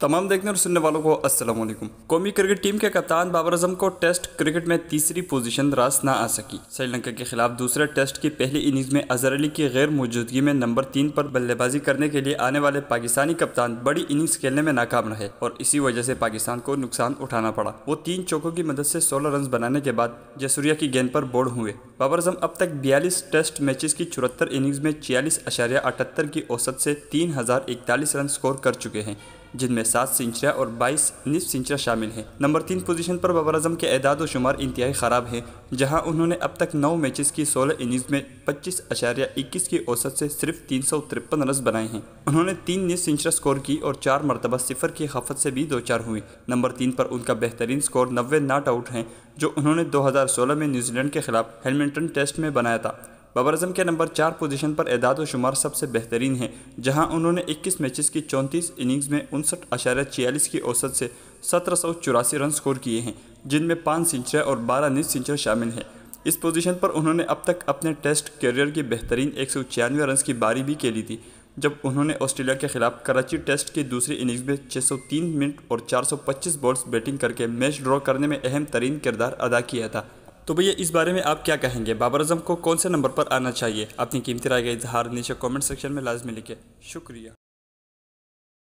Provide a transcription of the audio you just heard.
तमाम देखने और सुनने वालों को अस्सलाम वालेकुम कौमी क्रिकेट टीम के कप्तान बाबर अजम को टेस्ट क्रिकेट में तीसरी पोजीशन रास ना आ सकी श्रीलंका के खिलाफ दूसरे टेस्ट की पहली इनिंग्स में अजहर अली की गैर मौजूदगी में नंबर तीन पर बल्लेबाजी करने के लिए आने वाले पाकिस्तानी कप्तान बड़ी इनिंग्स खेलने में नाकाम रहे और इसी वजह से पाकिस्तान को नुकसान उठाना पड़ा वो तीन चौकों की मदद से सोलह रन बनाने के बाद जसूरिया की गेंद पर बोर्ड हुए बाबर अजम अब तक बयालीस टेस्ट मैचेस की चौहत्तर इनिंग्स में छियालीस की औसत से तीन रन स्कोर कर चुके हैं जिनमें सात सिंचरा और बाईस निसफ सिंचरा शामिल हैं नंबर तीन पोजीशन पर बाबर अजम के एदाद शुमार इंतहाई ख़राब है जहां उन्होंने अब तक नौ मैचेस की सोलह इनिंग्स में पच्चीस अशारिया इक्कीस की औसत से सिर्फ तीन सौ तिरपन रन बनाए हैं उन्होंने तीन निसफ सिंचरा स्कोर की और चार मरतबा सिफर की खफत से भी दो चार हुई नंबर तीन पर उनका बेहतरीन स्कोर नबे नाट आउट हैं जो उन्होंने दो हज़ार सोलह में न्यूजीलैंड के खिलाफ हेलमिंटन टेस्ट में बनाया था बाबर अजम के नंबर चार पोजीशन पर एदाद शुमार सबसे बेहतरीन है जहां उन्होंने 21 मैचेस की 34 इनिंग्स में उनसठ अशारा छियालीस की औसत से सत्रह सौ चौरासी रन स्कोर किए हैं जिनमें पाँच सिंचर और बारह निज सेंचर शामिल हैं इस पोजीशन पर उन्होंने अब तक अपने टेस्ट करियर की बेहतरीन एक सौ छियानवे रन की बारी भी खेली थी जब उन्होंने ऑस्ट्रेलिया के खिलाफ कराची टेस्ट की दूसरी इनिंग्स में 603 मिनट और 425 बॉल्स बैटिंग करके मैच ड्रॉ करने में अहम तरीन किरदार अदा किया था तो भैया इस बारे में आप क्या कहेंगे बाबर अजम को कौन से नंबर पर आना चाहिए अपनी कीमती राय का इजहार नीचे कमेंट सेक्शन में लाजमी लिखे शुक्रिया